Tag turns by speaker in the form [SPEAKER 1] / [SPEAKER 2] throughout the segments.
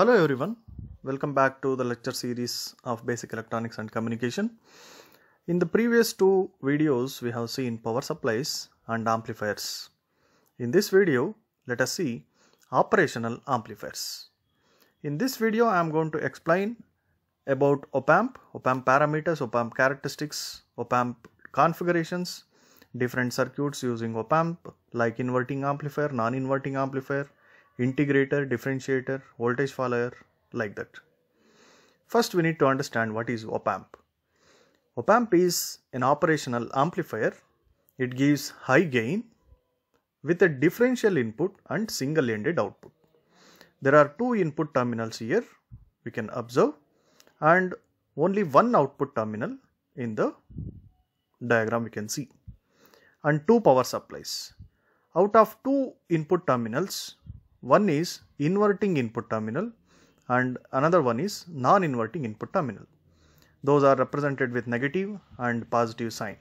[SPEAKER 1] Hello everyone, welcome back to the lecture series of basic electronics and communication. In the previous two videos we have seen power supplies and amplifiers. In this video let us see operational amplifiers. In this video I am going to explain about op-amp, op-amp parameters, op-amp characteristics, op-amp configurations, different circuits using op-amp like inverting amplifier, non-inverting amplifier, integrator differentiator voltage follower like that first we need to understand what is op amp op amp is an operational amplifier it gives high gain with a differential input and single ended output there are two input terminals here we can observe and only one output terminal in the diagram we can see and two power supplies out of two input terminals one is inverting input terminal and another one is non-inverting input terminal. Those are represented with negative and positive sign.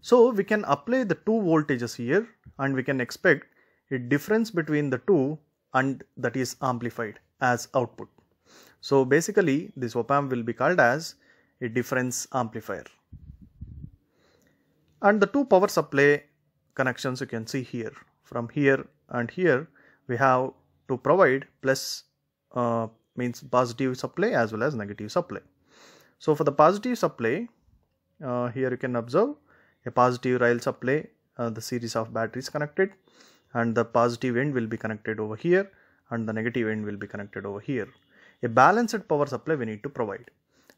[SPEAKER 1] So we can apply the two voltages here and we can expect a difference between the two and that is amplified as output. So basically this op amp will be called as a difference amplifier. And the two power supply connections you can see here from here and here we have to provide plus uh, means positive supply as well as negative supply. So for the positive supply uh, here you can observe a positive rail supply uh, the series of batteries connected and the positive end will be connected over here and the negative end will be connected over here. A balanced power supply we need to provide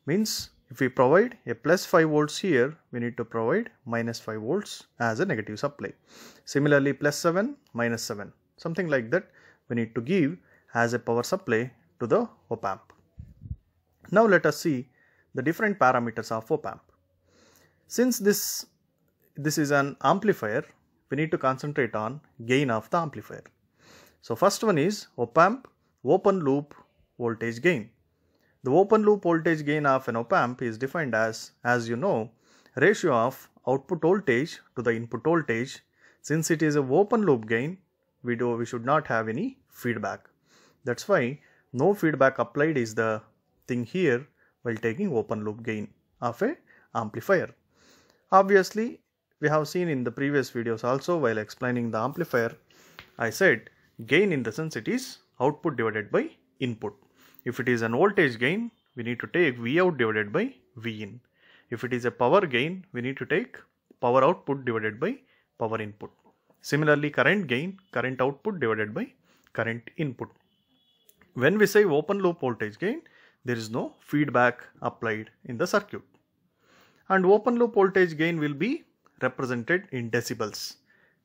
[SPEAKER 1] means if we provide a plus 5 volts here, we need to provide minus 5 volts as a negative supply. Similarly, plus 7, minus 7, something like that we need to give as a power supply to the op amp. Now let us see the different parameters of op amp. Since this, this is an amplifier, we need to concentrate on gain of the amplifier. So first one is op amp open loop voltage gain. The open loop voltage gain of an op amp is defined as, as you know, ratio of output voltage to the input voltage. Since it is a open loop gain, we do we should not have any feedback. That's why no feedback applied is the thing here while taking open loop gain of a amplifier. Obviously, we have seen in the previous videos also while explaining the amplifier, I said gain in the sense it is output divided by input. If it is an voltage gain, we need to take V out divided by V in. If it is a power gain, we need to take power output divided by power input. Similarly, current gain, current output divided by current input. When we say open loop voltage gain, there is no feedback applied in the circuit. And open loop voltage gain will be represented in decibels.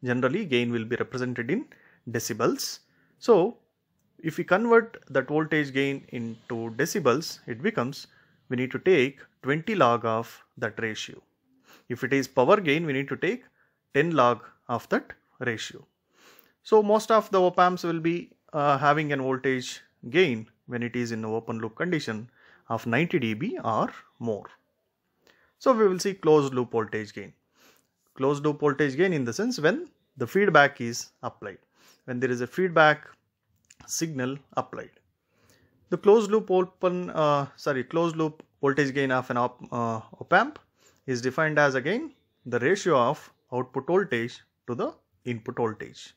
[SPEAKER 1] Generally, gain will be represented in decibels. So, if we convert that voltage gain into decibels, it becomes we need to take 20 log of that ratio. If it is power gain, we need to take 10 log of that ratio. So most of the op amps will be uh, having an voltage gain when it is in open loop condition of 90 dB or more. So we will see closed loop voltage gain. Closed loop voltage gain in the sense when the feedback is applied. When there is a feedback signal applied. The closed loop open uh, sorry closed loop voltage gain of an op, uh, op amp is defined as again the ratio of output voltage to the input voltage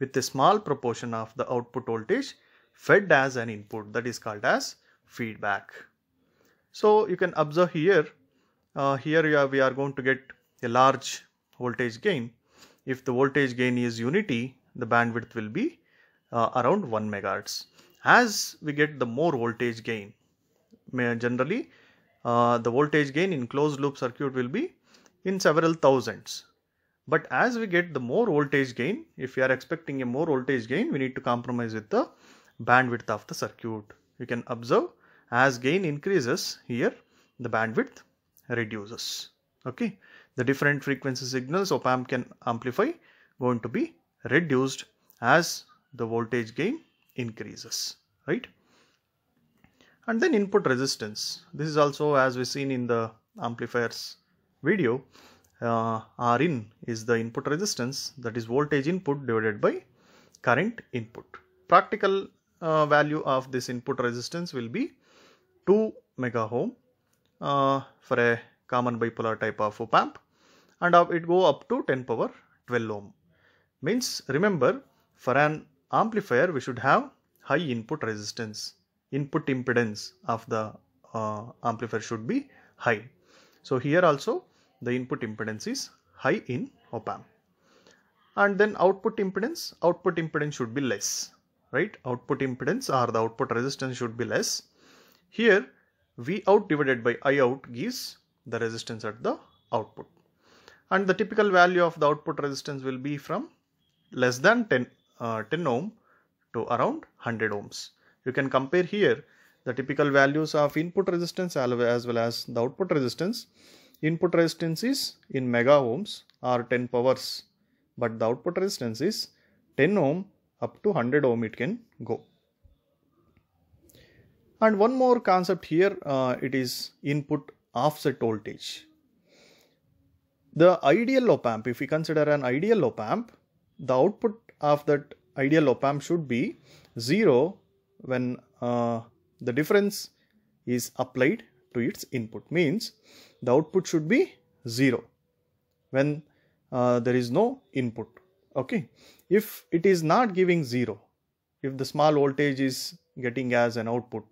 [SPEAKER 1] with a small proportion of the output voltage fed as an input that is called as feedback. So you can observe here, uh, here we are, we are going to get a large voltage gain. If the voltage gain is unity, the bandwidth will be uh, around 1 megahertz. As we get the more voltage gain, generally uh, the voltage gain in closed loop circuit will be in several thousands. But as we get the more voltage gain, if we are expecting a more voltage gain, we need to compromise with the bandwidth of the circuit. You can observe as gain increases here, the bandwidth reduces. Okay, the different frequency signals op amp can amplify going to be reduced as the voltage gain increases, right? And then input resistance. This is also as we seen in the amplifiers video. Uh, Rin is the input resistance that is voltage input divided by current input. Practical uh, value of this input resistance will be 2 mega ohm uh, for a common bipolar type of op amp and it go up to 10 power 12 ohm means remember for an amplifier we should have high input resistance input impedance of the uh, amplifier should be high so here also the input impedance is high in op amp and then output impedance output impedance should be less right output impedance or the output resistance should be less here v out divided by i out gives the resistance at the output and the typical value of the output resistance will be from less than 10 uh, 10 ohm to around 100 ohms. You can compare here the typical values of input resistance as well as the output resistance. Input resistance is in mega ohms or 10 powers but the output resistance is 10 ohm up to 100 ohm it can go. And one more concept here uh, it is input offset voltage. The ideal op amp if we consider an ideal op amp the output of that ideal op-amp should be 0 when uh, the difference is applied to its input means the output should be 0 when uh, there is no input okay if it is not giving 0 if the small voltage is getting as an output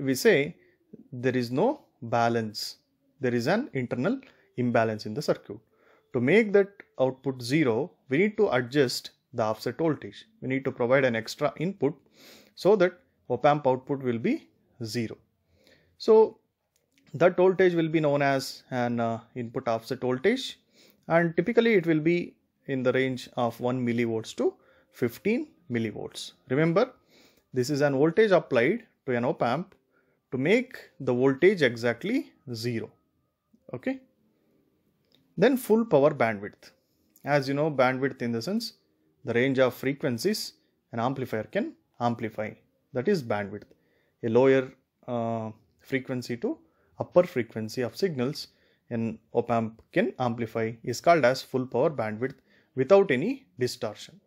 [SPEAKER 1] we say there is no balance there is an internal imbalance in the circuit to make that output 0, we need to adjust the offset voltage. We need to provide an extra input so that op amp output will be 0. So that voltage will be known as an uh, input offset voltage and typically it will be in the range of 1 millivolts to 15 millivolts. Remember this is an voltage applied to an op amp to make the voltage exactly 0. Okay. Then full power bandwidth. As you know, bandwidth in the sense the range of frequencies an amplifier can amplify. That is bandwidth. A lower uh, frequency to upper frequency of signals an op-amp can amplify is called as full power bandwidth without any distortion.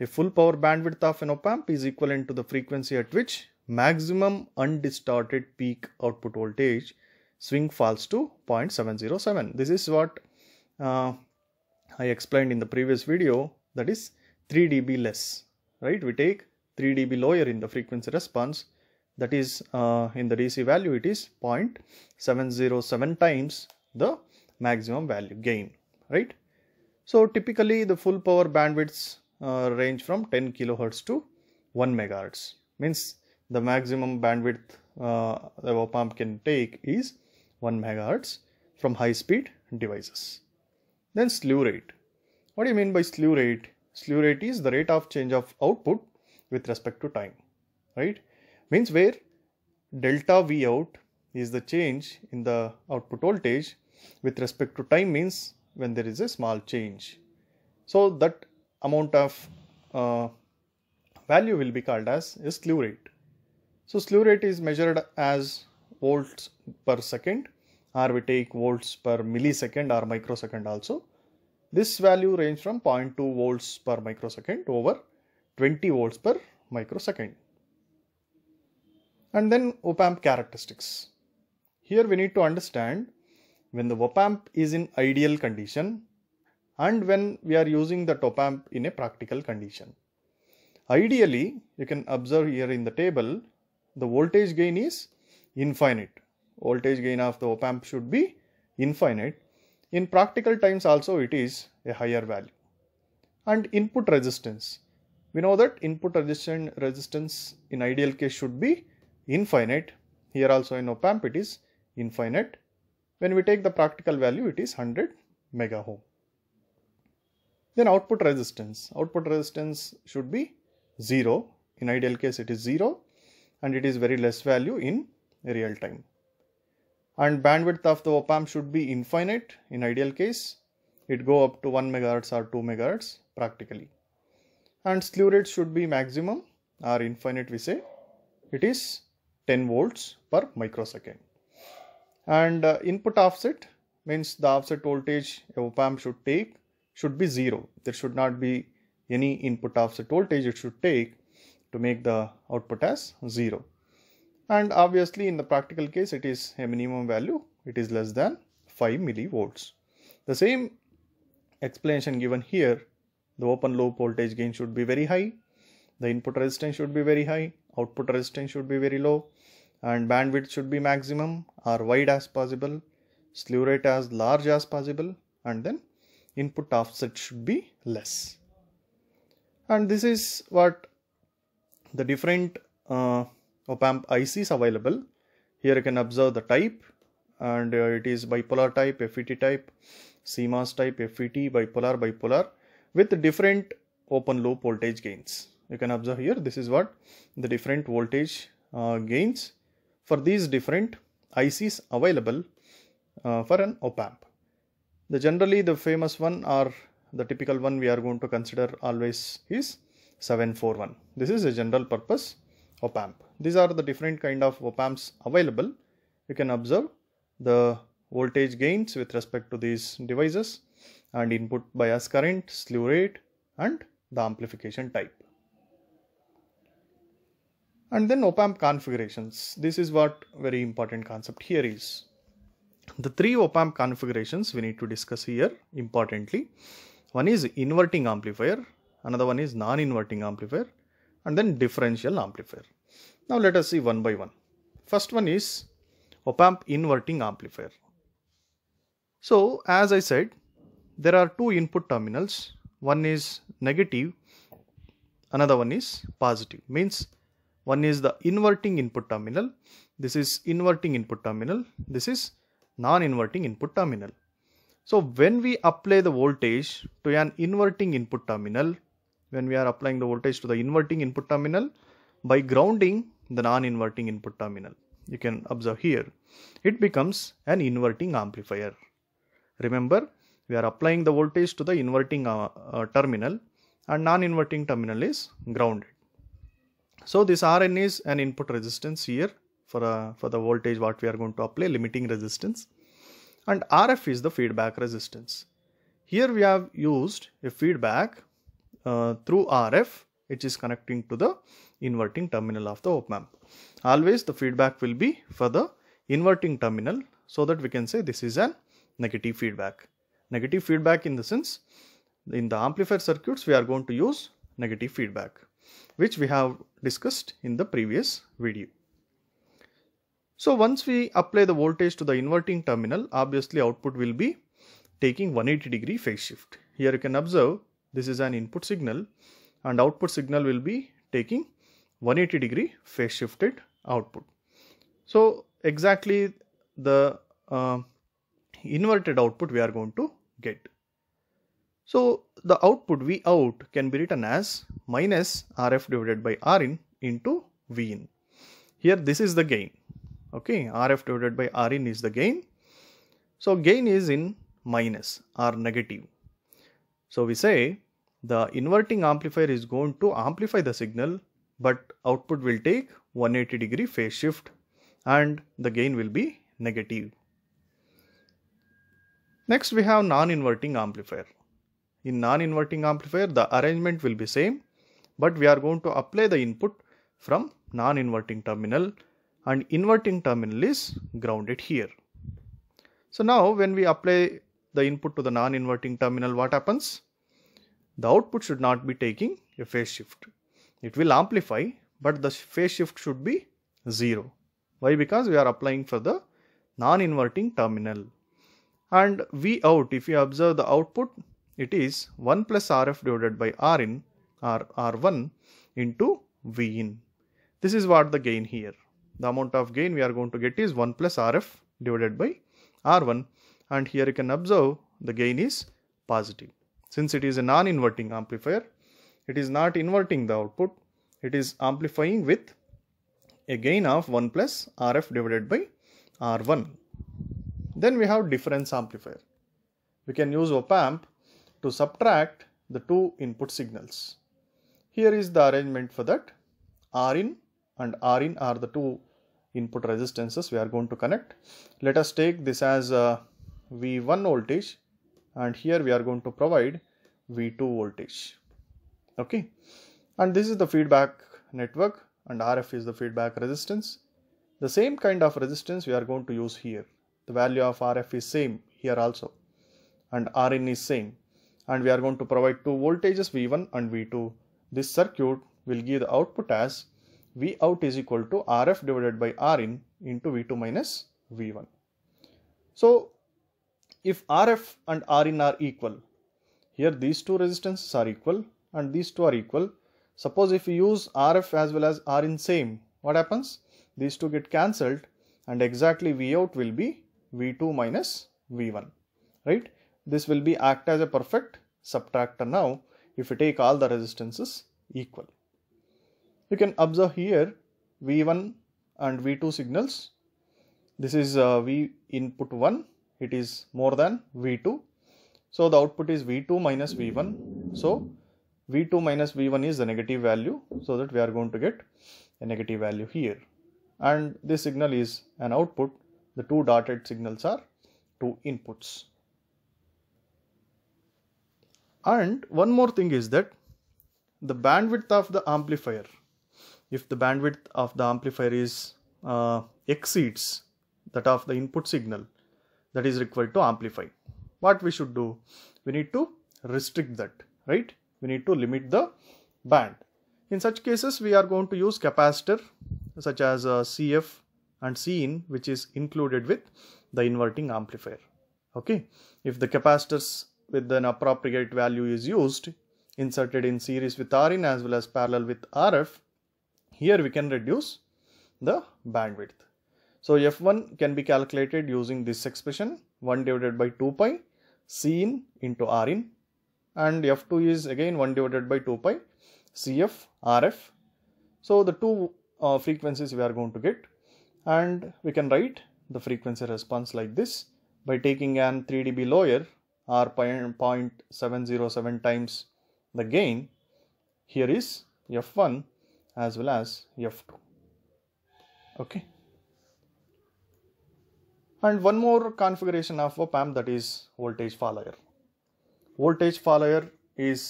[SPEAKER 1] A full power bandwidth of an op-amp is equivalent to the frequency at which maximum undistorted peak output voltage swing falls to 0.707 this is what uh, I explained in the previous video that is 3 dB less right we take 3 dB lower in the frequency response that is uh, in the DC value it is 0.707 times the maximum value gain right so typically the full power bandwidths uh, range from 10 kilohertz to 1 megahertz means the maximum bandwidth uh, the op amp can take is 1 megahertz from high speed devices. Then slew rate. What do you mean by slew rate? Slew rate is the rate of change of output with respect to time, right? Means where delta V out is the change in the output voltage with respect to time means when there is a small change. So that amount of uh, value will be called as slew rate. So slew rate is measured as volts per second or we take volts per millisecond or microsecond also. This value range from 0.2 volts per microsecond over 20 volts per microsecond. And then op-amp characteristics. Here we need to understand when the op-amp is in ideal condition and when we are using the op-amp in a practical condition. Ideally, you can observe here in the table, the voltage gain is infinite voltage gain of the op amp should be infinite. In practical times also it is a higher value. And input resistance. We know that input resistance, resistance in ideal case should be infinite. Here also in op amp it is infinite. When we take the practical value it is 100 mega ohm. Then output resistance. Output resistance should be 0. In ideal case it is 0 and it is very less value in real time and bandwidth of the op-amp should be infinite in ideal case it go up to 1 megahertz or 2 megahertz practically and slew rate should be maximum or infinite we say it is 10 volts per microsecond and uh, input offset means the offset voltage a op-amp should take should be zero there should not be any input offset voltage it should take to make the output as zero and obviously in the practical case it is a minimum value it is less than 5 millivolts the same explanation given here the open loop voltage gain should be very high the input resistance should be very high output resistance should be very low and bandwidth should be maximum or wide as possible slew rate as large as possible and then input offset should be less and this is what the different uh, Opamp ICs is available. Here you can observe the type and uh, it is bipolar type, FET type, CMOS type, FET, bipolar, bipolar with different open loop voltage gains. You can observe here this is what the different voltage uh, gains for these different ICs available uh, for an opamp. The generally the famous one or the typical one we are going to consider always is 741. This is a general purpose Opamp. These are the different kind of opamps available. You can observe the voltage gains with respect to these devices and input bias current, slew rate and the amplification type. And then opamp configurations. This is what very important concept here is. The 3 opamp configurations we need to discuss here importantly. One is inverting amplifier, another one is non-inverting amplifier and then differential amplifier. Now let us see one by one. First one is op-amp inverting amplifier. So as I said, there are two input terminals. One is negative, another one is positive. Means one is the inverting input terminal. This is inverting input terminal. This is non-inverting input terminal. So when we apply the voltage to an inverting input terminal, when we are applying the voltage to the inverting input terminal by grounding the non-inverting input terminal. You can observe here, it becomes an inverting amplifier. Remember, we are applying the voltage to the inverting uh, uh, terminal and non-inverting terminal is grounded. So this Rn is an input resistance here for, uh, for the voltage what we are going to apply, limiting resistance. And Rf is the feedback resistance. Here we have used a feedback uh, through RF which is connecting to the inverting terminal of the op-amp. Always the feedback will be for the inverting terminal so that we can say this is a negative feedback. Negative feedback in the sense in the amplifier circuits we are going to use negative feedback which we have discussed in the previous video. So once we apply the voltage to the inverting terminal obviously output will be taking 180 degree phase shift. Here you can observe this is an input signal and output signal will be taking 180 degree phase shifted output. So exactly the uh, inverted output we are going to get. So the output V out can be written as minus RF divided by Rin into Vin. Here this is the gain. Okay, RF divided by Rin is the gain. So gain is in minus or negative. So we say the inverting amplifier is going to amplify the signal but output will take 180 degree phase shift and the gain will be negative. Next we have non-inverting amplifier. In non-inverting amplifier the arrangement will be same but we are going to apply the input from non-inverting terminal and inverting terminal is grounded here. So now when we apply the input to the non-inverting terminal, what happens? The output should not be taking a phase shift. It will amplify, but the phase shift should be 0. Why? Because we are applying for the non-inverting terminal. And V out, if you observe the output, it is 1 plus RF divided by Rin or R1 into V in. This is what the gain here. The amount of gain we are going to get is 1 plus RF divided by R1 and here you can observe the gain is positive. Since it is a non-inverting amplifier, it is not inverting the output, it is amplifying with a gain of 1 plus RF divided by R1. Then we have difference amplifier. We can use op-amp to subtract the two input signals. Here is the arrangement for that. Rin and Rin are the two input resistances we are going to connect. Let us take this as a V1 voltage and here we are going to provide V2 voltage. Okay. And this is the feedback network and RF is the feedback resistance. The same kind of resistance we are going to use here. The value of RF is same here also and RN is same and we are going to provide two voltages V1 and V2. This circuit will give the output as V out is equal to RF divided by RN into V2 minus V1. So if RF and Rin are equal, here these two resistances are equal and these two are equal. Suppose if we use RF as well as Rin same, what happens? These two get cancelled and exactly V out will be V2 minus V1, right? This will be act as a perfect subtractor now if we take all the resistances equal. You can observe here V1 and V2 signals. This is uh, V input 1 it is more than V2. So the output is V2 minus V1. So V2 minus V1 is the negative value so that we are going to get a negative value here. And this signal is an output. The two dotted signals are two inputs. And one more thing is that the bandwidth of the amplifier, if the bandwidth of the amplifier is uh, exceeds that of the input signal, that is required to amplify what we should do we need to restrict that right we need to limit the band in such cases we are going to use capacitor such as uh, cf and cin which is included with the inverting amplifier okay if the capacitors with an appropriate value is used inserted in series with rin as well as parallel with rf here we can reduce the bandwidth so F1 can be calculated using this expression 1 divided by 2 pi C in into R in and F2 is again 1 divided by 2 pi Cf Rf. So the two uh, frequencies we are going to get and we can write the frequency response like this by taking an 3 dB lower R 0.707 times the gain here is F1 as well as F2 okay and one more configuration of op amp that is voltage follower voltage follower is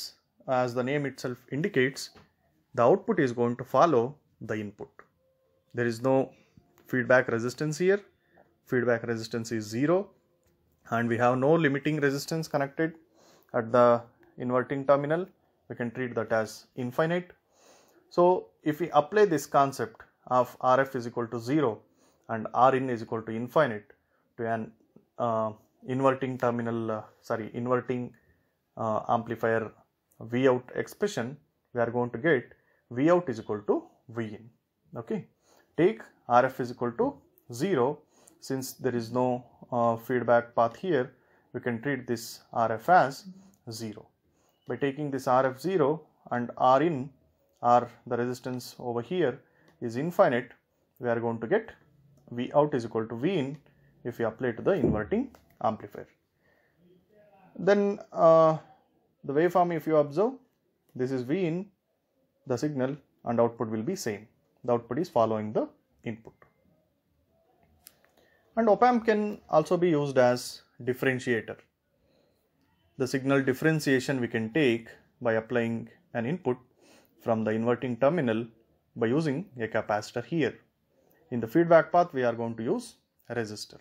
[SPEAKER 1] as the name itself indicates the output is going to follow the input there is no feedback resistance here feedback resistance is zero and we have no limiting resistance connected at the inverting terminal we can treat that as infinite so if we apply this concept of rf is equal to 0 and Rin is equal to infinite, to an uh, inverting terminal uh, sorry inverting uh, amplifier v out expression we are going to get v out is equal to v in okay take rf is equal to 0 since there is no uh, feedback path here we can treat this rf as 0 by taking this rf 0 and r in r the resistance over here is infinite we are going to get v out is equal to v in if you apply to the inverting amplifier then uh, the waveform if you observe this is V in the signal and output will be same the output is following the input and op amp can also be used as differentiator the signal differentiation we can take by applying an input from the inverting terminal by using a capacitor here in the feedback path we are going to use a resistor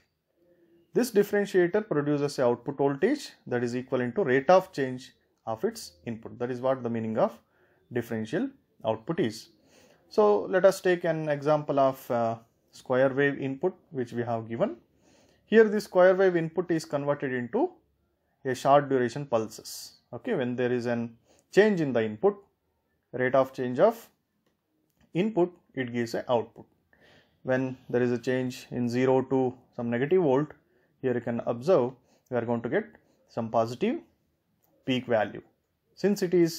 [SPEAKER 1] this differentiator produces a output voltage that is equivalent to rate of change of its input. That is what the meaning of differential output is. So let us take an example of uh, square wave input which we have given. Here the square wave input is converted into a short duration pulses. Okay, when there is an change in the input, rate of change of input, it gives a output. When there is a change in 0 to some negative volt, here you can observe we are going to get some positive peak value since it is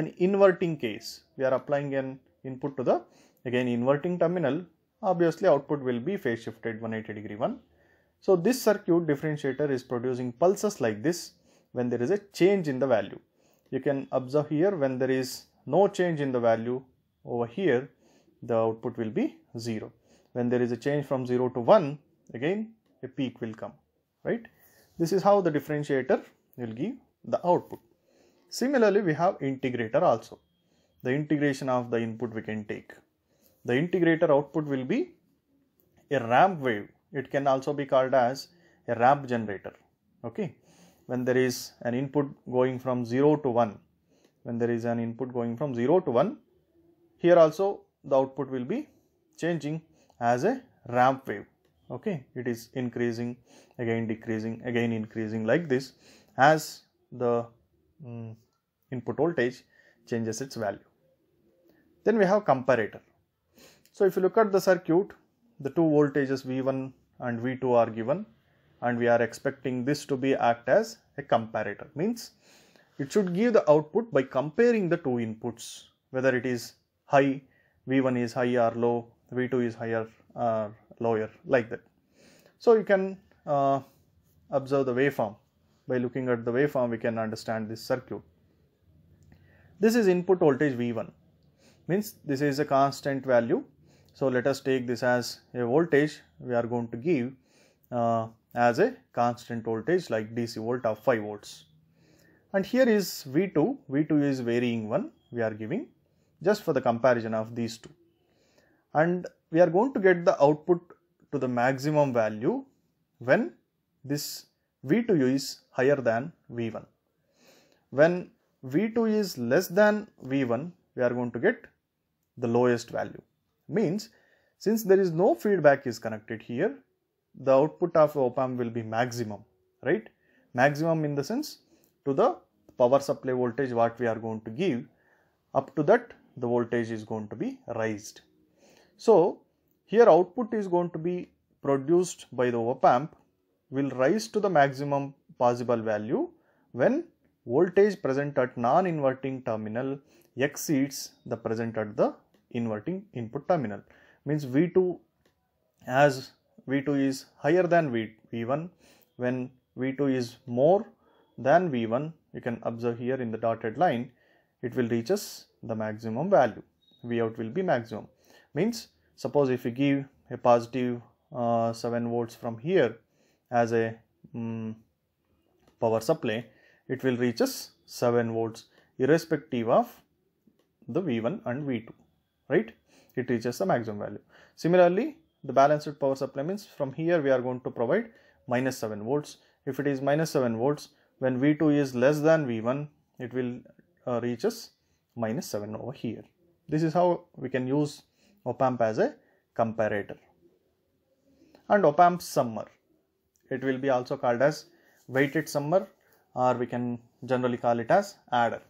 [SPEAKER 1] an inverting case we are applying an input to the again inverting terminal obviously output will be phase shifted 180 degree one so this circuit differentiator is producing pulses like this when there is a change in the value you can observe here when there is no change in the value over here the output will be 0 when there is a change from 0 to 1 again a peak will come right this is how the differentiator will give the output similarly we have integrator also the integration of the input we can take the integrator output will be a ramp wave it can also be called as a ramp generator okay when there is an input going from 0 to 1 when there is an input going from 0 to 1 here also the output will be changing as a ramp wave okay it is increasing again decreasing again increasing like this as the um, input voltage changes its value then we have comparator so if you look at the circuit the two voltages v1 and v2 are given and we are expecting this to be act as a comparator means it should give the output by comparing the two inputs whether it is high v1 is high or low v2 is higher or uh, Layer like that so you can uh, observe the waveform by looking at the waveform we can understand this circuit this is input voltage v1 means this is a constant value so let us take this as a voltage we are going to give uh, as a constant voltage like dc volt of 5 volts and here is v2 v2 is varying one we are giving just for the comparison of these two and we are going to get the output to the maximum value when this V2 is higher than V1. When V2 is less than V1, we are going to get the lowest value. Means, since there is no feedback is connected here, the output of op-amp will be maximum, right? Maximum in the sense to the power supply voltage what we are going to give, up to that the voltage is going to be raised. So here output is going to be produced by the op amp will rise to the maximum possible value when voltage present at non-inverting terminal exceeds the present at the inverting input terminal means V2 as V2 is higher than v, one when V2 is more than V1 you can observe here in the dotted line it will reaches the maximum value V out will be maximum means suppose if you give a positive, uh, 7 volts from here as a um, power supply it will reach us 7 volts irrespective of the v1 and v2 right it reaches the maximum value similarly the balanced power supply means from here we are going to provide minus 7 volts if it is minus 7 volts when v2 is less than v1 it will uh, reach us minus 7 over here this is how we can use Opamp as a comparator and opamp summer it will be also called as weighted summer or we can generally call it as adder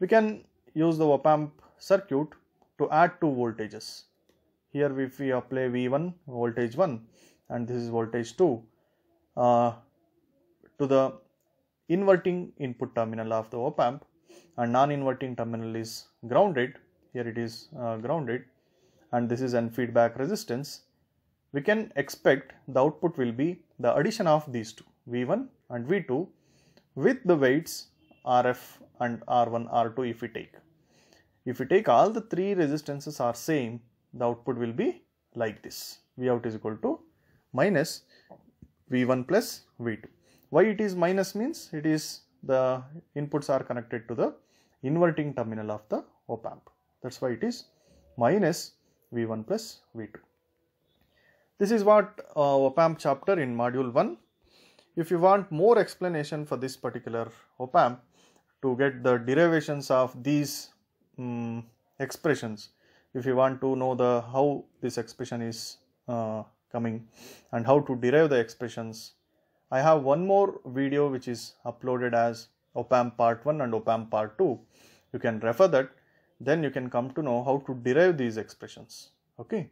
[SPEAKER 1] we can use the opamp circuit to add two voltages here if we apply v1 voltage 1 and this is voltage 2 uh, to the inverting input terminal of the opamp, and non-inverting terminal is grounded here it is uh, grounded and this is an feedback resistance, we can expect the output will be the addition of these two V1 and V2 with the weights RF and R1 R2 if we take. If we take all the three resistances are same the output will be like this Vout is equal to minus V1 plus V2. Why it is minus means it is the inputs are connected to the inverting terminal of the op amp that's why it is minus V1 plus V2. This is what uh, chapter in module 1. If you want more explanation for this particular Opamp, to get the derivations of these um, expressions, if you want to know the how this expression is uh, coming and how to derive the expressions, I have one more video which is uploaded as Opamp part 1 and Opamp part 2. You can refer that then you can come to know how to derive these expressions okay